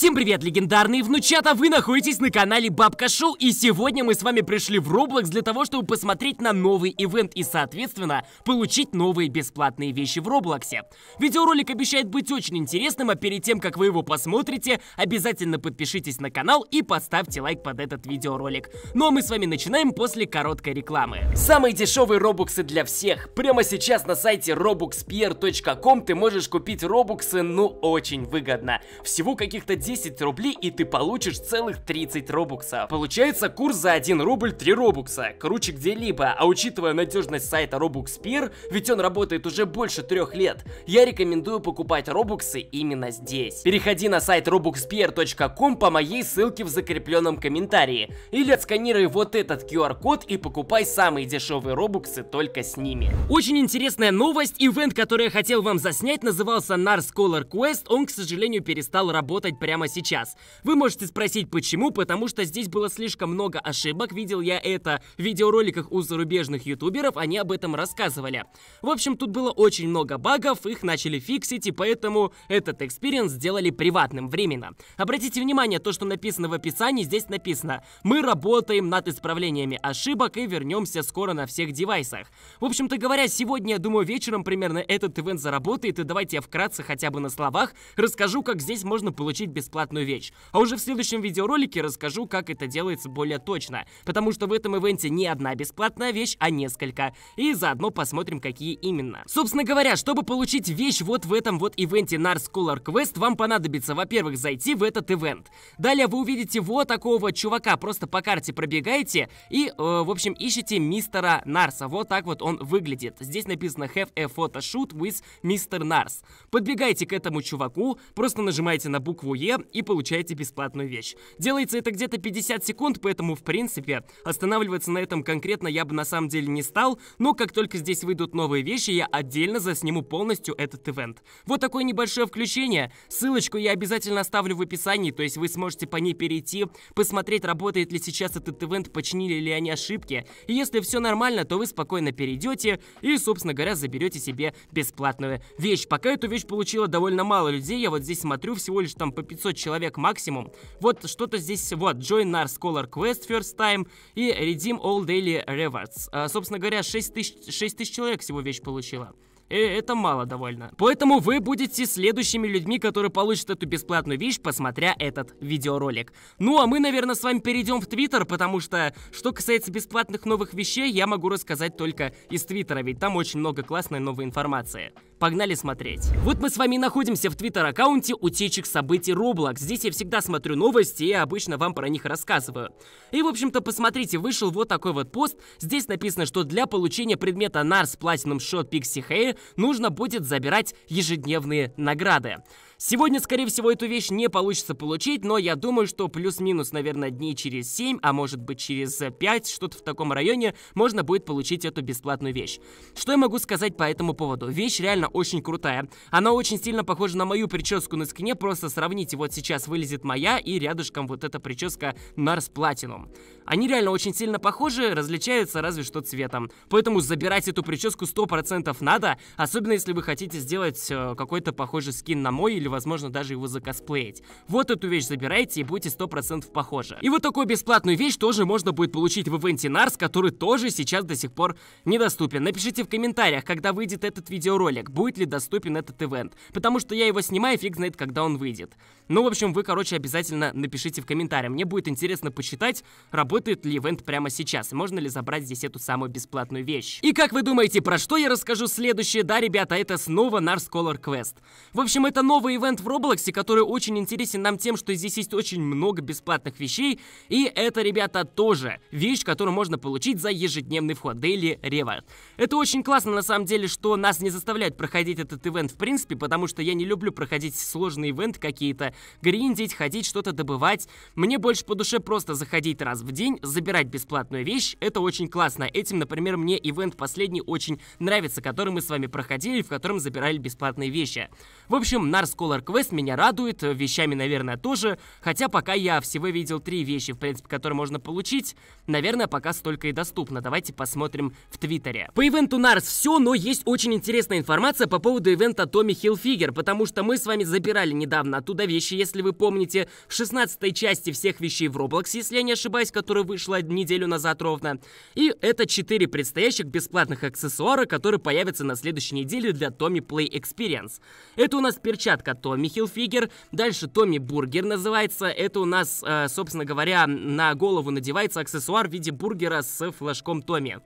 Всем привет, легендарные внучата! Вы находитесь на канале Бабка Шоу, и сегодня мы с вами пришли в Roblox для того, чтобы посмотреть на новый ивент и, соответственно, получить новые бесплатные вещи в Роблоксе. Видеоролик обещает быть очень интересным, а перед тем, как вы его посмотрите, обязательно подпишитесь на канал и поставьте лайк под этот видеоролик. Ну а мы с вами начинаем после короткой рекламы. Самые дешевые робоксы для всех. Прямо сейчас на сайте robuxpier.com ты можешь купить робоксы, ну, очень выгодно. Всего каких-то 10 рублей и ты получишь целых 30 робуксов. Получается курс за 1 рубль 3 робукса. Круче где-либо, а учитывая надежность сайта RobuxPeer, ведь он работает уже больше 3 лет, я рекомендую покупать робуксы именно здесь. Переходи на сайт robuxpeer.com по моей ссылке в закрепленном комментарии или отсканируй вот этот QR-код и покупай самые дешевые робуксы только с ними. Очень интересная новость, ивент, который я хотел вам заснять, назывался Nars Color Quest, он, к сожалению, перестал работать прямо прямо сейчас. Вы можете спросить, почему? Потому что здесь было слишком много ошибок. Видел я это в видеороликах у зарубежных ютуберов, они об этом рассказывали. В общем, тут было очень много багов, их начали фиксить, и поэтому этот экспириенс сделали приватным временно. Обратите внимание, то, что написано в описании, здесь написано «Мы работаем над исправлениями ошибок и вернемся скоро на всех девайсах». В общем-то говоря, сегодня, я думаю, вечером примерно этот ивент заработает, и давайте я вкратце хотя бы на словах расскажу, как здесь можно получить бесплатно бесплатную вещь. А уже в следующем видеоролике расскажу, как это делается более точно, потому что в этом ивенте не одна бесплатная вещь, а несколько. И заодно посмотрим, какие именно. Собственно говоря, чтобы получить вещь вот в этом вот ивенте Nars Color Quest, вам понадобится, во-первых, зайти в этот ивент. Далее вы увидите вот такого чувака, просто по карте пробегаете и, э, в общем, ищите мистера Нарса. Вот так вот он выглядит. Здесь написано Have a photo shoot with Mr. Nars. Подбегайте к этому чуваку, просто нажимаете на букву Е, и получаете бесплатную вещь. Делается это где-то 50 секунд, поэтому, в принципе, останавливаться на этом конкретно я бы на самом деле не стал, но как только здесь выйдут новые вещи, я отдельно засниму полностью этот ивент. Вот такое небольшое включение. Ссылочку я обязательно оставлю в описании, то есть вы сможете по ней перейти, посмотреть, работает ли сейчас этот ивент, починили ли они ошибки. И если все нормально, то вы спокойно перейдете и, собственно говоря, заберете себе бесплатную вещь. Пока эту вещь получила довольно мало людей, я вот здесь смотрю, всего лишь там по 500 500 человек максимум. Вот что-то здесь, вот, Join our Scholar Quest First Time и Redeem All Daily Rewards. А, собственно говоря, 6 тысяч, 6 тысяч человек всего вещь получила. Э, это мало довольно. Поэтому вы будете следующими людьми, которые получат эту бесплатную вещь, посмотря этот видеоролик. Ну а мы, наверное, с вами перейдем в Твиттер, потому что, что касается бесплатных новых вещей, я могу рассказать только из Твиттера, ведь там очень много классной новой информации. Погнали смотреть. Вот мы с вами находимся в твиттер-аккаунте утечек событий Roblox. Здесь я всегда смотрю новости и обычно вам про них рассказываю. И, в общем-то, посмотрите, вышел вот такой вот пост. Здесь написано, что для получения предмета NARS Platinum Shot Pixie Hair нужно будет забирать ежедневные награды. Сегодня, скорее всего, эту вещь не получится получить, но я думаю, что плюс-минус, наверное, дней через 7, а может быть через 5, э, что-то в таком районе, можно будет получить эту бесплатную вещь. Что я могу сказать по этому поводу? Вещь реально очень крутая. Она очень сильно похожа на мою прическу на скине, просто сравните, вот сейчас вылезет моя и рядышком вот эта прическа Нарс Platinum. Они реально очень сильно похожи, различаются разве что цветом. Поэтому забирать эту прическу 100% надо, особенно если вы хотите сделать э, какой-то похожий скин на мой или возможно, даже его закосплеить. Вот эту вещь забирайте и будете 100% похожи. И вот такую бесплатную вещь тоже можно будет получить в Eventy Nars, который тоже сейчас до сих пор недоступен. Напишите в комментариях, когда выйдет этот видеоролик, будет ли доступен этот ивент. Потому что я его снимаю, фиг знает, когда он выйдет. Ну, в общем, вы, короче, обязательно напишите в комментариях. Мне будет интересно почитать, работает ли ивент прямо сейчас, и можно ли забрать здесь эту самую бесплатную вещь. И как вы думаете, про что я расскажу следующее? Да, ребята, это снова Nars Color Quest. В общем, это новый ивент в Роблоксе, который очень интересен нам тем, что здесь есть очень много бесплатных вещей, и это, ребята, тоже вещь, которую можно получить за ежедневный вход, Daily Reward. Это очень классно, на самом деле, что нас не заставляют проходить этот ивент в принципе, потому что я не люблю проходить сложные ивенты какие-то, гриндить, ходить, что-то добывать. Мне больше по душе просто заходить раз в день, забирать бесплатную вещь, это очень классно. Этим, например, мне ивент последний очень нравится, который мы с вами проходили, в котором забирали бесплатные вещи. В общем, Нарскул Polar Quest меня радует, вещами, наверное, тоже. Хотя пока я всего видел три вещи, в принципе, которые можно получить. Наверное, пока столько и доступно. Давайте посмотрим в Твиттере. По ивенту Нарс все, но есть очень интересная информация по поводу ивента Томми Хилфигер, потому что мы с вами забирали недавно оттуда вещи, если вы помните, в 16 части всех вещей в Roblox, если я не ошибаюсь, которая вышла неделю назад ровно. И это 4 предстоящих бесплатных аксессуара, которые появятся на следующей неделе для Томми Play Experience. Это у нас перчатка Томми Фигер, Дальше Томми Бургер называется. Это у нас, э, собственно говоря, на голову надевается аксессуар в виде бургера с флажком Томми.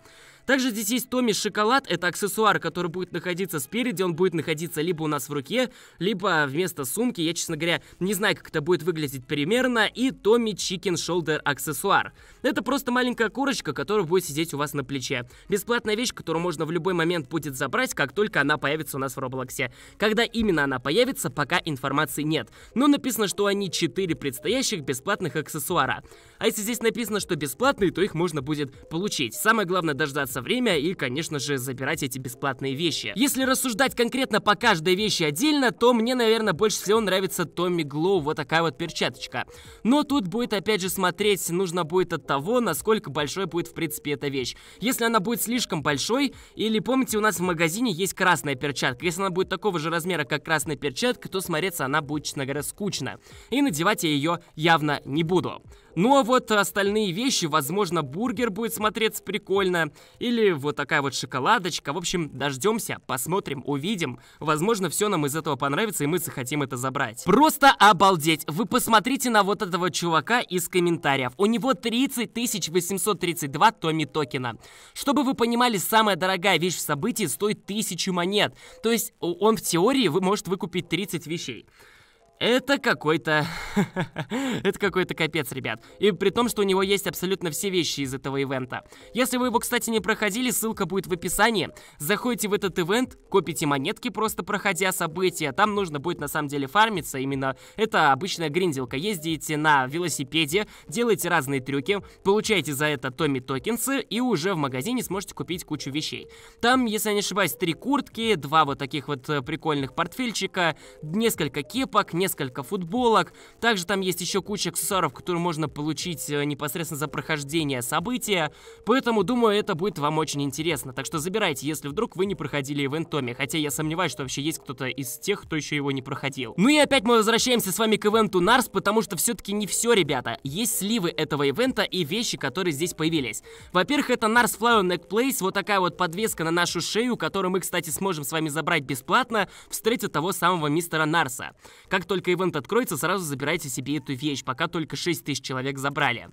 Также здесь есть Томми Шоколад. Это аксессуар, который будет находиться спереди. Он будет находиться либо у нас в руке, либо вместо сумки. Я, честно говоря, не знаю, как это будет выглядеть примерно. И Томми Чикен Шолдер аксессуар. Это просто маленькая курочка, которая будет сидеть у вас на плече. Бесплатная вещь, которую можно в любой момент будет забрать, как только она появится у нас в Роблоксе. Когда именно она появится, пока информации нет. Но написано, что они 4 предстоящих бесплатных аксессуара. А если здесь написано, что бесплатные, то их можно будет получить. Самое главное дождаться время и, конечно же, забирать эти бесплатные вещи. Если рассуждать конкретно по каждой вещи отдельно, то мне, наверное, больше всего нравится Томми Глоу, вот такая вот перчаточка. Но тут будет опять же смотреть, нужно будет от того, насколько большой будет в принципе эта вещь. Если она будет слишком большой, или помните, у нас в магазине есть красная перчатка. Если она будет такого же размера, как красная перчатка, то смотреться она будет, честно говоря, скучно. И надевать я ее явно не буду. Ну а вот вот остальные вещи, возможно, бургер будет смотреться прикольно, или вот такая вот шоколадочка. В общем, дождемся, посмотрим, увидим. Возможно, все нам из этого понравится, и мы захотим это забрать. Просто обалдеть! Вы посмотрите на вот этого чувака из комментариев. У него 30 832 томи токена. Чтобы вы понимали, самая дорогая вещь в событии стоит 1000 монет. То есть он в теории может выкупить 30 вещей. Это какой-то... это какой-то капец, ребят. И при том, что у него есть абсолютно все вещи из этого ивента. Если вы его, кстати, не проходили, ссылка будет в описании. Заходите в этот ивент, копите монетки, просто проходя события. Там нужно будет на самом деле фармиться. Именно это обычная гринделка. Ездите на велосипеде, делайте разные трюки, получаете за это Томми токенсы и уже в магазине сможете купить кучу вещей. Там, если я не ошибаюсь, три куртки, два вот таких вот э, прикольных портфельчика, несколько кепок, несколько несколько футболок. Также там есть еще куча аксессуаров, которые можно получить э, непосредственно за прохождение события. Поэтому, думаю, это будет вам очень интересно. Так что забирайте, если вдруг вы не проходили Event Tommy. Хотя я сомневаюсь, что вообще есть кто-то из тех, кто еще его не проходил. Ну и опять мы возвращаемся с вами к ивенту Нарс, потому что все-таки не все, ребята. Есть сливы этого ивента и вещи, которые здесь появились. Во-первых, это Нарс Flower Neck Place, вот такая вот подвеска на нашу шею, которую мы, кстати, сможем с вами забрать бесплатно, встретив того самого мистера Нарса. Как то только ивент откроется, сразу забирайте себе эту вещь, пока только 6 тысяч человек забрали.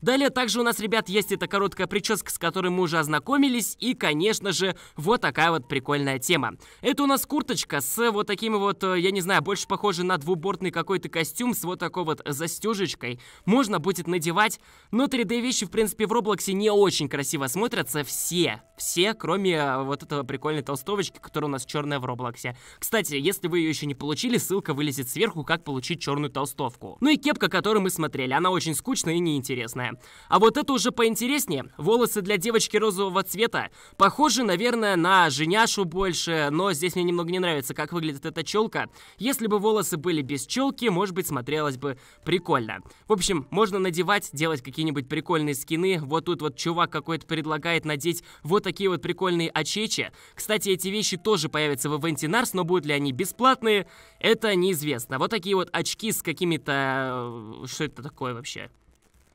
Далее также у нас, ребят, есть эта короткая прическа, с которой мы уже ознакомились. И, конечно же, вот такая вот прикольная тема. Это у нас курточка с вот таким вот, э, я не знаю, больше похоже на двубортный какой-то костюм с вот такой вот застежечкой. Можно будет надевать, но 3D вещи, в принципе, в Роблоксе не очень красиво смотрятся все. Все, кроме э, вот этого прикольной толстовочки, которая у нас черная в Роблоксе. Кстати, если вы ее еще не получили, ссылка вылезет сверху, как получить черную толстовку. Ну и кепка, которую мы смотрели, она очень скучная и неинтересная красная. А вот это уже поинтереснее. Волосы для девочки розового цвета. Похожи, наверное, на женяшу больше, но здесь мне немного не нравится, как выглядит эта челка. Если бы волосы были без челки, может быть, смотрелось бы прикольно. В общем, можно надевать, делать какие-нибудь прикольные скины. Вот тут вот чувак какой-то предлагает надеть вот такие вот прикольные очечи. Кстати, эти вещи тоже появятся в Eventy Nars, но будут ли они бесплатные, это неизвестно. Вот такие вот очки с какими-то... Э, что это такое вообще?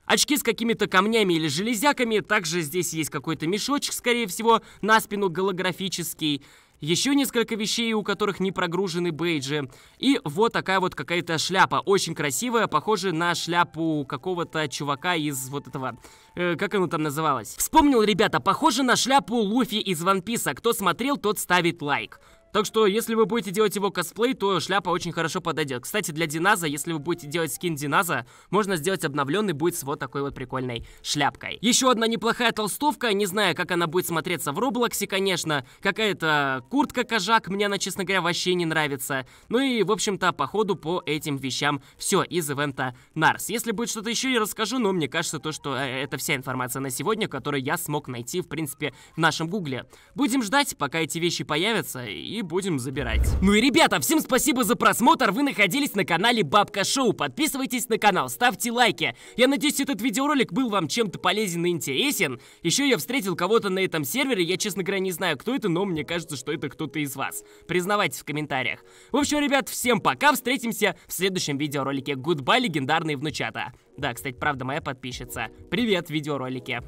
Очки с какими-то камнями или железяками. Также здесь есть какой-то мешочек, скорее всего, на спину голографический. Еще несколько вещей, у которых не прогружены бейджи. И вот такая вот какая-то шляпа. Очень красивая, похожая на шляпу какого-то чувака из вот этого... Э, как оно там называлось? Вспомнил, ребята, похоже на шляпу Луфи из Ван Писа. Кто смотрел, тот ставит лайк. Так что, если вы будете делать его косплей, то шляпа очень хорошо подойдет. Кстати, для Диназа, если вы будете делать скин Диназа, можно сделать обновленный, будет с вот такой вот прикольной шляпкой. Еще одна неплохая толстовка, не знаю, как она будет смотреться в Роблоксе, конечно. Какая-то куртка-кожак, мне она, честно говоря, вообще не нравится. Ну и, в общем-то, походу по этим вещам все из ивента Нарс. Если будет что-то еще, я расскажу, но мне кажется, то, что э, это вся информация на сегодня, которую я смог найти, в принципе, в нашем гугле. Будем ждать, пока эти вещи появятся, и будем забирать. Ну и, ребята, всем спасибо за просмотр. Вы находились на канале Бабка Шоу. Подписывайтесь на канал, ставьте лайки. Я надеюсь, этот видеоролик был вам чем-то полезен и интересен. Еще я встретил кого-то на этом сервере. Я, честно говоря, не знаю, кто это, но мне кажется, что это кто-то из вас. Признавайтесь в комментариях. В общем, ребят, всем пока. Встретимся в следующем видеоролике. Гудбай, легендарные внучата. Да, кстати, правда, моя подписчица. Привет, видеоролики.